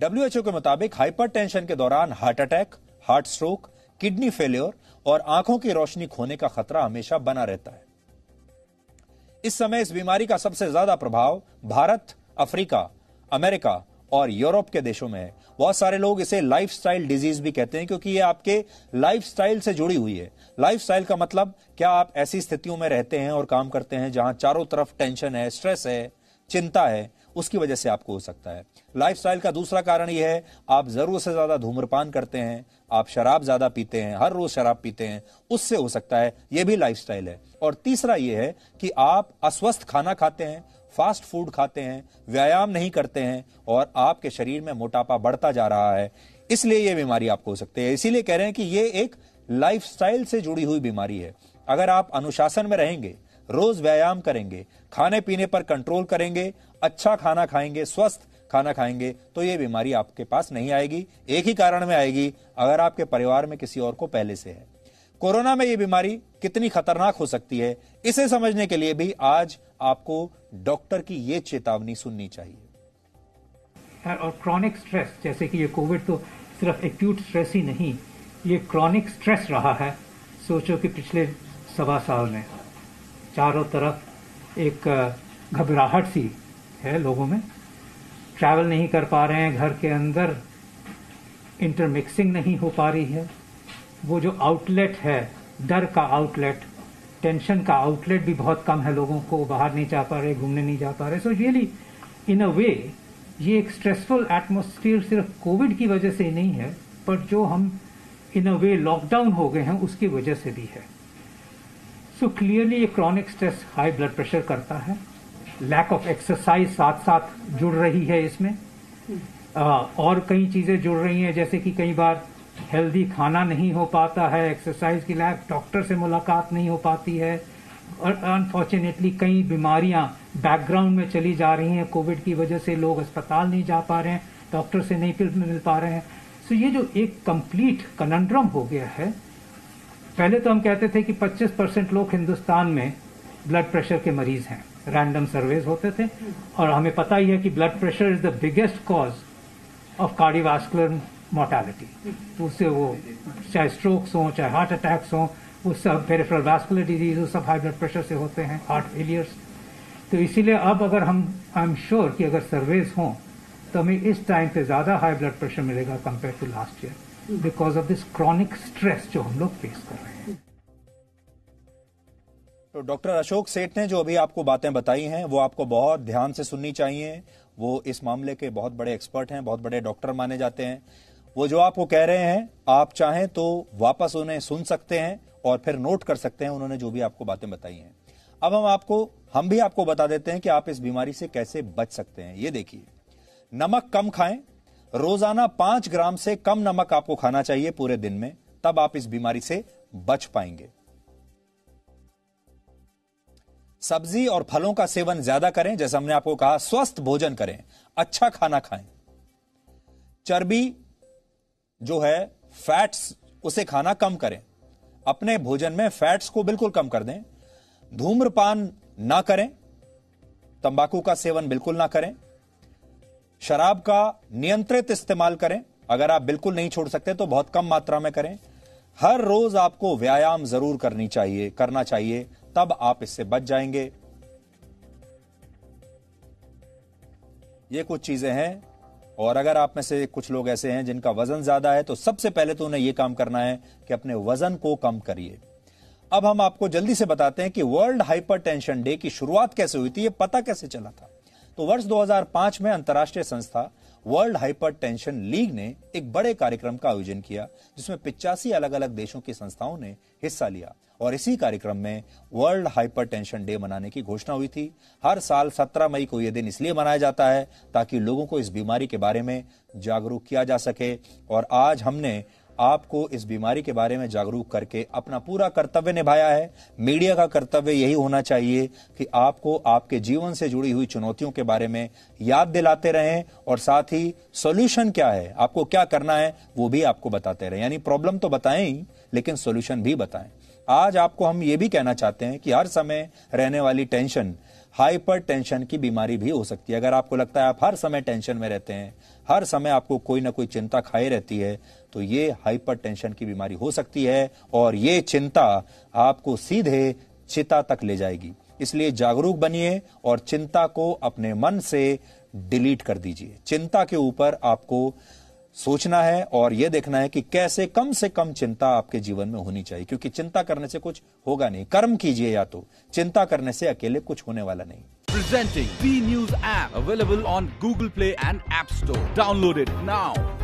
WHO के मुताबिक hypertension के दौरान heart attack heart stroke kidney failure और आंखों की रोशनी खोने का खतरा हमेशा बना रहता है इस समय इस बीमारी का सबसे ज्यादा प्रभाव भारत अफ्रीका अमेरिका और यूरोप के देशों में है बहुत सारे लोग इसे लाइफस्टाइल डिजीज भी कहते हैं क्योंकि ये आपके लाइफस्टाइल से जुड़ी हुई है लाइफस्टाइल का मतलब क्या आप ऐसी स्थितियों में रहते हैं और काम करते हैं जहां चारों तरफ टेंशन है स्ट्रेस है चिंता है उसकी वजह से आपको हो सकता है लाइफस्टाइल का दूसरा कारण यह है आप जरूर से ज्यादा धूम्रपान करते हैं आप शराब ज्यादा पीते हैं हर रोज शराब पीते हैं उससे हो सकता है यह भी लाइफ है और तीसरा यह है कि आप अस्वस्थ खाना खाते हैं फास्ट फूड खाते हैं व्यायाम नहीं करते हैं और आपके शरीर में मोटापा बढ़ता जा रहा है इसलिए यह बीमारी आपको हो सकती है इसीलिए कह रहे हैं कि यह एक लाइफस्टाइल से जुड़ी हुई बीमारी है अगर आप अनुशासन में रहेंगे रोज व्यायाम करेंगे खाने पीने पर कंट्रोल करेंगे अच्छा खाना खाएंगे स्वस्थ खाना खाएंगे तो ये बीमारी आपके पास नहीं आएगी एक ही कारण में आएगी अगर आपके परिवार में किसी और को पहले से है कोरोना में ये बीमारी कितनी खतरनाक हो सकती है इसे समझने के लिए भी आज आपको डॉक्टर की ये चेतावनी सुननी चाहिए हाँ, और क्रॉनिक स्ट्रेस जैसे कि ये कोविड तो सिर्फ एक्यूट स्ट्रेस ही नहीं ये क्रॉनिक स्ट्रेस रहा है सोचो कि पिछले सवा साल में चारों तरफ एक घबराहट सी है लोगों में ट्रैवल नहीं कर पा रहे हैं घर के अंदर इंटरमिक्सिंग नहीं हो पा रही है वो जो आउटलेट है डर का आउटलेट टेंशन का आउटलेट भी बहुत कम है लोगों को बाहर नहीं जा पा रहे घूमने नहीं जा पा रहे सो रियली इन अ वे ये एक स्ट्रेसफुल एटमोसफियर सिर्फ कोविड की वजह से ही नहीं है पर जो हम इन अ वे लॉकडाउन हो गए हैं उसकी वजह से भी है सो क्लियरली ये chronic stress high blood pressure करता है लैक ऑफ एक्सरसाइज साथ साथ जुड़ रही है इसमें आ, हम्म। और कई चीज़ें जुड़ रही हैं जैसे कि कई बार हेल्दी खाना नहीं हो पाता है एक्सरसाइज की लैक डॉक्टर से मुलाकात नहीं हो पाती है और अनफॉर्चुनेटली कई बीमारियां बैकग्राउंड में चली जा रही हैं कोविड की वजह से लोग अस्पताल नहीं जा पा रहे हैं डॉक्टर से नहीं मिल पा रहे हैं सो so, ये जो एक कंप्लीट कनंड्रम हो गया है पहले तो हम कहते थे कि 25 परसेंट लोग हिंदुस्तान में ब्लड प्रेशर के मरीज हैं रैंडम सर्वेज होते थे और हमें पता ही है कि blood pressure is the biggest cause of cardiovascular mortality तो उससे वो चाहे स्ट्रोक्स हों चाहे हार्ट अटैक्स हों वो सब पेरेफ्रल वास्कुलर डिजीज वो सब हाई ब्लड प्रेशर से होते हैं हार्ट फेलियर्स तो इसीलिए अब अगर हम आई एम श्योर कि अगर सर्वेज हों तो हमें इस टाइम पे ज़्यादा हाई ब्लड प्रेशर मिलेगा compare to last year because of this chronic stress जो हम लोग फेस कर रहे हैं तो डॉक्टर अशोक सेठ ने जो अभी आपको बातें बताई हैं वो आपको बहुत ध्यान से सुननी चाहिए वो इस मामले के बहुत बड़े एक्सपर्ट हैं बहुत बड़े डॉक्टर माने जाते हैं वो जो आपको कह रहे हैं आप चाहें तो वापस उन्हें सुन सकते हैं और फिर नोट कर सकते हैं उन्होंने जो भी आपको बातें बताई हैं अब हम आपको हम भी आपको बता देते हैं कि आप इस बीमारी से कैसे बच सकते हैं ये देखिए नमक कम खाएं रोजाना पांच ग्राम से कम नमक आपको खाना चाहिए पूरे दिन में तब आप इस बीमारी से बच पाएंगे सब्जी और फलों का सेवन ज्यादा करें जैसे हमने आपको कहा स्वस्थ भोजन करें अच्छा खाना खाएं चर्बी जो है फैट्स उसे खाना कम करें अपने भोजन में फैट्स को बिल्कुल कम कर दें धूम्रपान ना करें तंबाकू का सेवन बिल्कुल ना करें शराब का नियंत्रित इस्तेमाल करें अगर आप बिल्कुल नहीं छोड़ सकते तो बहुत कम मात्रा में करें हर रोज आपको व्यायाम जरूर करनी चाहिए करना चाहिए तब आप इससे बच जाएंगे ये कुछ चीजें हैं और अगर आप में से कुछ लोग ऐसे हैं जिनका वजन ज्यादा है तो सबसे पहले तो उन्हें यह काम करना है कि अपने वजन को कम करिए अब हम आपको जल्दी से बताते हैं कि वर्ल्ड हाइपरटेंशन डे की शुरुआत कैसे हुई थी ये पता कैसे चला था तो वर्ष 2005 में अंतर्राष्ट्रीय संस्था वर्ल्ड हाइपर टेंशन लीग ने एक बड़े कार्यक्रम का आयोजन किया जिसमें पिचासी अलग अलग देशों की संस्थाओं ने हिस्सा लिया और इसी कार्यक्रम में वर्ल्ड हाइपरटेंशन डे मनाने की घोषणा हुई थी हर साल 17 मई को यह दिन इसलिए मनाया जाता है ताकि लोगों को इस बीमारी के बारे में जागरूक किया जा सके और आज हमने आपको इस बीमारी के बारे में जागरूक करके अपना पूरा कर्तव्य निभाया है मीडिया का कर्तव्य यही होना चाहिए कि आपको आपके जीवन से जुड़ी हुई चुनौतियों के बारे में याद दिलाते रहें और साथ ही सॉल्यूशन क्या है आपको क्या करना है वो भी आपको बताते रहें यानी प्रॉब्लम तो बताएं ही लेकिन सोल्यूशन भी बताएं आज आपको हम ये भी कहना चाहते हैं कि हर समय रहने वाली टेंशन हाइपरटेंशन की बीमारी भी हो सकती है अगर आपको लगता है आप हर समय टेंशन में रहते हैं हर समय आपको कोई ना कोई चिंता खाए रहती है तो ये हाइपरटेंशन की बीमारी हो सकती है और ये चिंता आपको सीधे चिता तक ले जाएगी इसलिए जागरूक बनिए और चिंता को अपने मन से डिलीट कर दीजिए चिंता के ऊपर आपको सोचना है और यह देखना है कि कैसे कम से कम चिंता आपके जीवन में होनी चाहिए क्योंकि चिंता करने से कुछ होगा नहीं कर्म कीजिए या तो चिंता करने से अकेले कुछ होने वाला नहीं presenting B news app available on Google Play and app store downloaded now